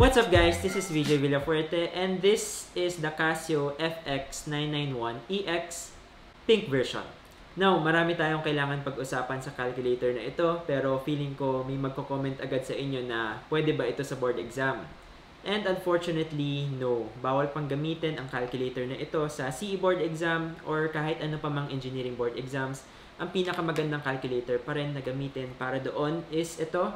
What's up guys? This is VJ Villafuerte and this is the Casio FX991EX e pink version. Now, marami tayong kailangan pag-usapan sa calculator na ito pero feeling ko may magko-comment agad sa inyo na pwede ba ito sa board exam. And unfortunately, no. Bawal pang gamitin ang calculator na ito sa CE board exam or kahit ano pa mang engineering board exams. Ang pinakamagandang calculator pa rin na gamitin para doon is ito,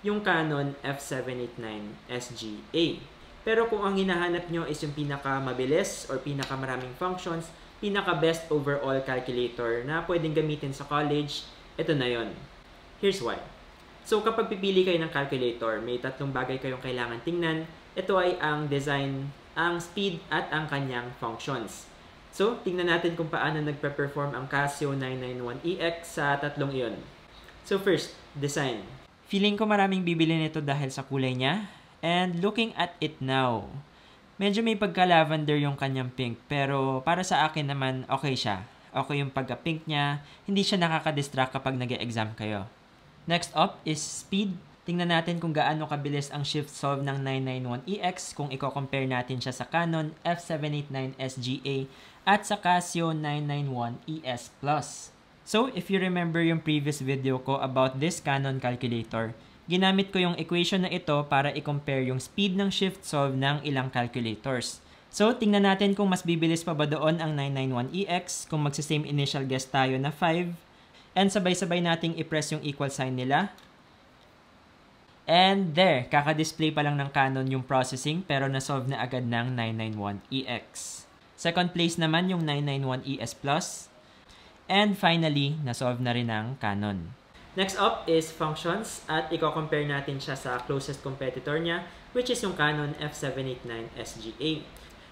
yung Canon F789SGA. Pero kung ang hinahanap nyo is yung pinakamabilis or pinakamaraming functions, pinaka-best overall calculator na pwedeng gamitin sa college, ito na yon. Here's why. So kapag pipili kayo ng calculator, may tatlong bagay kayong kailangan tingnan. Ito ay ang design, ang speed, at ang kanyang functions. So, tingnan natin kung paano nagpe-perform ang Casio 991EX e sa tatlong iyon. So first, design. Feeling ko maraming bibili nito dahil sa kulay niya. And looking at it now, medyo may pagka-lavender yung kanyang pink. Pero para sa akin naman, okay siya. Okay yung pagka-pink niya. Hindi siya nakaka-distract kapag nag exam kayo. Next up is speed. Tingnan natin kung gaano kabilis ang shift solve ng 991EX e kung i-compare natin siya sa Canon F789 SGA at sa Casio 991 ES Plus. So, if you remember yung previous video ko about this Canon calculator, ginamit ko yung equation na ito para i-compare yung speed ng shift solve ng ilang calculators. So, tingnan natin kung mas bibilis pa ba doon ang 991EX e kung magsa-same initial guess tayo na 5. And sabay-sabay nating i-press yung equal sign nila. And there, kaka-display pa lang ng Canon yung processing pero na-solve na agad ng 991EX. E Second place naman yung 991ES e Plus. And finally, nasolve na rin ang canon. Next up is functions at i-compare natin siya sa closest competitor niya which is yung Canon F789 SGA.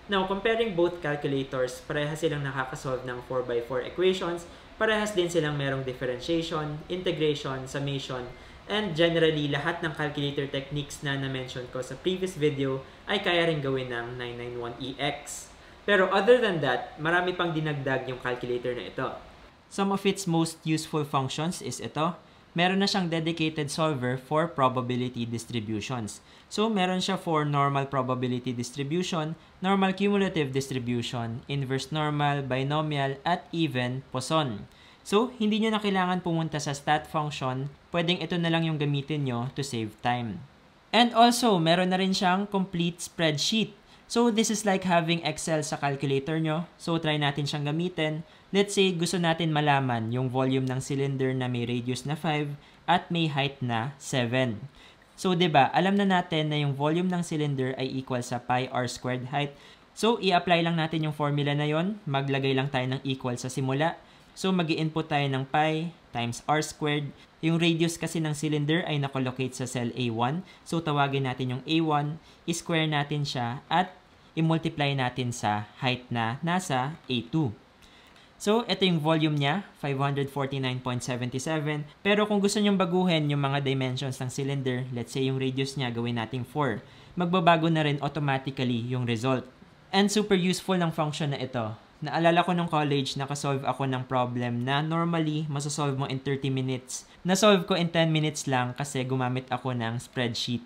Now, comparing both calculators, parehas silang nakakasolve ng 4x4 equations, parehas din silang merong differentiation, integration, summation, and generally lahat ng calculator techniques na na-mention ko sa previous video ay kaya rin gawin ng 991EX. E Pero other than that, marami pang dinagdag yung calculator na ito. Some of its most useful functions is ito, meron na siyang dedicated solver for probability distributions. So, meron siya for normal probability distribution, normal cumulative distribution, inverse normal, binomial, at even Poisson. So, hindi nyo na kailangan pumunta sa stat function, pwedeng ito na lang yung gamitin nyo to save time. And also, meron na rin siyang complete spreadsheet. So, this is like having Excel sa calculator nyo. So, try natin siyang gamitin. Let's say, gusto natin malaman yung volume ng cylinder na may radius na 5 at may height na 7. So, ba diba, alam na natin na yung volume ng cylinder ay equal sa pi r squared height. So, i-apply lang natin yung formula na yon. Maglagay lang tayo ng equal sa simula. So, mag input tayo ng pi times r squared. Yung radius kasi ng cylinder ay nakolocate sa cell A1. So tawagin natin yung A1, square natin siya at i-multiply natin sa height na nasa A2. So, ito yung volume niya, 549.77. Pero kung gusto nyong baguhin yung mga dimensions ng cylinder, let's say yung radius niya gawin nating 4, magbabago na rin automatically yung result. And super useful ng function na ito Naalala ko nung college, nakasolve ako ng problem na normally masasolve mo in 30 minutes. Nasolve ko in 10 minutes lang kasi gumamit ako ng spreadsheet.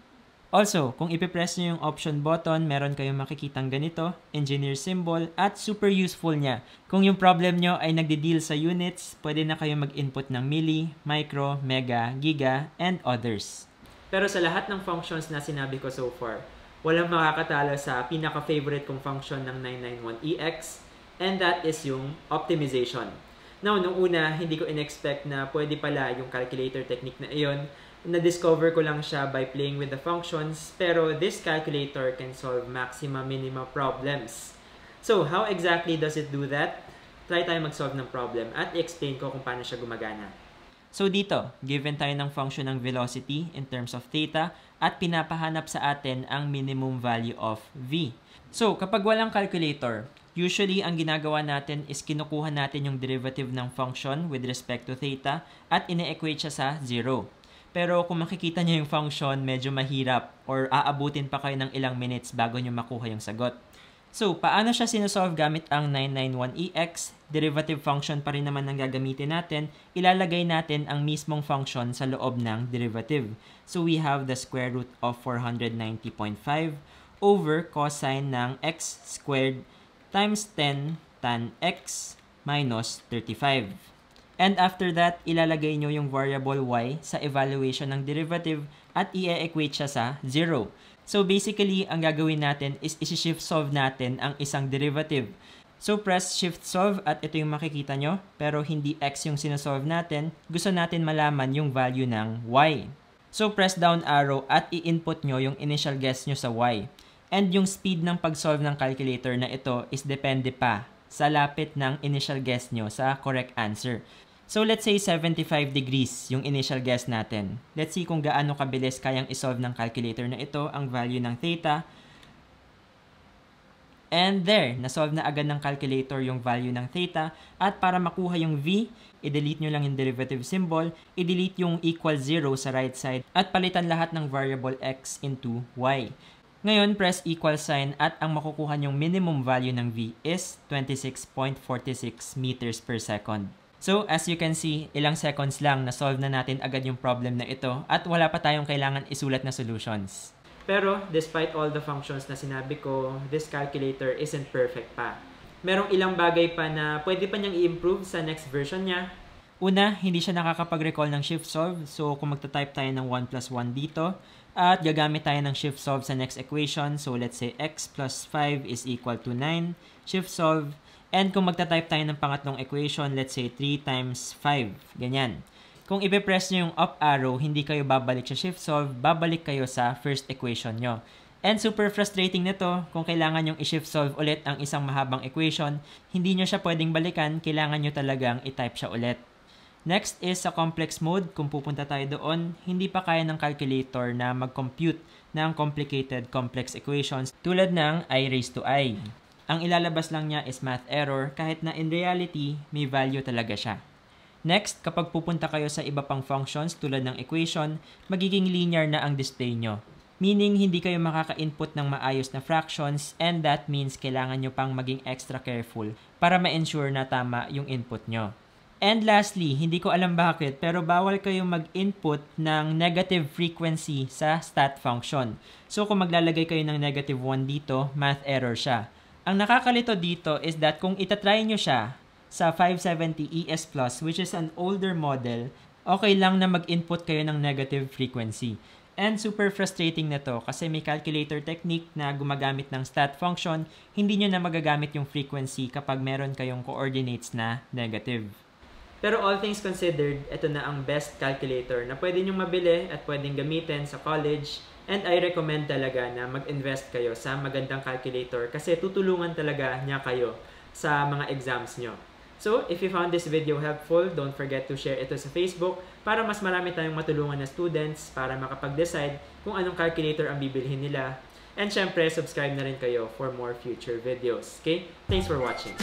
Also, kung ipipress nyo yung option button, meron kayong makikitang ganito, engineer symbol, at super useful niya. Kung yung problem nyo ay nagde-deal sa units, pwede na kayong mag-input ng milli, micro, mega, giga, and others. Pero sa lahat ng functions na sinabi ko so far, walang makakatalo sa pinaka-favorite kong function ng 991EX, and that is yung optimization. Now, nung una, hindi ko inexpect na pwede pala yung calculator technique na iyon. Na-discover ko lang siya by playing with the functions, pero this calculator can solve maximum minima problems. So, how exactly does it do that? Try tayo mag-solve ng problem at explain ko kung paano siya gumagana. So dito, given tayo ng function ng velocity in terms of theta at pinapahanap sa atin ang minimum value of v. So kapag walang calculator, Usually, ang ginagawa natin is kinukuha natin yung derivative ng function with respect to theta at ine-equate siya sa 0. Pero kung makikita niyo yung function, medyo mahirap or aabutin pa kayo ng ilang minutes bago niyo makuha yung sagot. So, paano siya sinosolve gamit ang 991EX? E derivative function pa rin naman ang gagamitin natin. Ilalagay natin ang mismong function sa loob ng derivative. So, we have the square root of 490.5 over cosine ng x squared times 10 tan x minus 35. And after that, ilalagay nyo yung variable y sa evaluation ng derivative at i-equate siya sa 0. So basically, ang gagawin natin is isi-shift solve natin ang isang derivative. So press shift solve at ito yung makikita nyo, pero hindi x yung sinosolve natin, gusto natin malaman yung value ng y. So press down arrow at i-input nyo yung initial guess nyo sa y. And yung speed ng pag-solve ng calculator na ito is depende pa sa lapit ng initial guess nyo sa correct answer. So let's say 75 degrees yung initial guess natin. Let's see kung gaano kabilis kayang isolve ng calculator na ito ang value ng theta. And there, nasolve na agad ng calculator yung value ng theta. At para makuha yung v, i-delete nyo lang yung derivative symbol, i-delete yung equal 0 sa right side, at palitan lahat ng variable x into y. Ngayon, press equal sign at ang makukuha nyong minimum value ng V is 26.46 meters per second. So, as you can see, ilang seconds lang na-solve na natin agad yung problem na ito at wala pa tayong kailangan isulat na solutions. Pero, despite all the functions na sinabi ko, this calculator isn't perfect pa. Merong ilang bagay pa na pwede pa niyang i-improve sa next version niya Una, hindi siya nakakapag-recall ng shift solve. So, kung magta-type tayo ng 1 plus 1 dito, at gagamit tayo ng shift solve sa next equation. So, let's say x plus 5 is equal to 9. Shift solve. And kung magta-type tayo ng pangatlong equation, let's say 3 times 5. Ganyan. Kung ipipress nyo yung up arrow, hindi kayo babalik sa shift solve, babalik kayo sa first equation nyo. And super frustrating nito kung kailangan yung i-shift solve ulit ang isang mahabang equation, hindi nyo siya pwedeng balikan, kailangan nyo talagang i-type siya ulit. Next is sa complex mode, kung pupunta tayo doon, hindi pa kaya ng calculator na mag-compute ng complicated complex equations tulad ng i raised to i. Ang ilalabas lang niya is math error kahit na in reality, may value talaga siya. Next, kapag pupunta kayo sa iba pang functions tulad ng equation, magiging linear na ang display nyo. Meaning, hindi kayo makaka-input ng maayos na fractions and that means kailangan nyo pang maging extra careful para ma-ensure na tama yung input nyo. And lastly, hindi ko alam bakit, pero bawal kayong mag-input ng negative frequency sa stat function. So kung maglalagay kayo ng negative 1 dito, math error siya. Ang nakakalito dito is that kung itatry nyo siya sa 570 ES Plus, which is an older model, okay lang na mag-input kayo ng negative frequency. And super frustrating na to kasi may calculator technique na gumagamit ng stat function, hindi nyo na magagamit yung frequency kapag meron kayong coordinates na negative. Pero all things considered, ito na ang best calculator na pwede nyong mabili at pwedeng gamitin sa college. And I recommend talaga na mag-invest kayo sa magandang calculator kasi tutulungan talaga niya kayo sa mga exams nyo. So, if you found this video helpful, don't forget to share ito sa Facebook para mas marami tayong matulungan na students para makapag-decide kung anong calculator ang bibilhin nila. And syempre, subscribe na rin kayo for more future videos. Okay? Thanks for watching!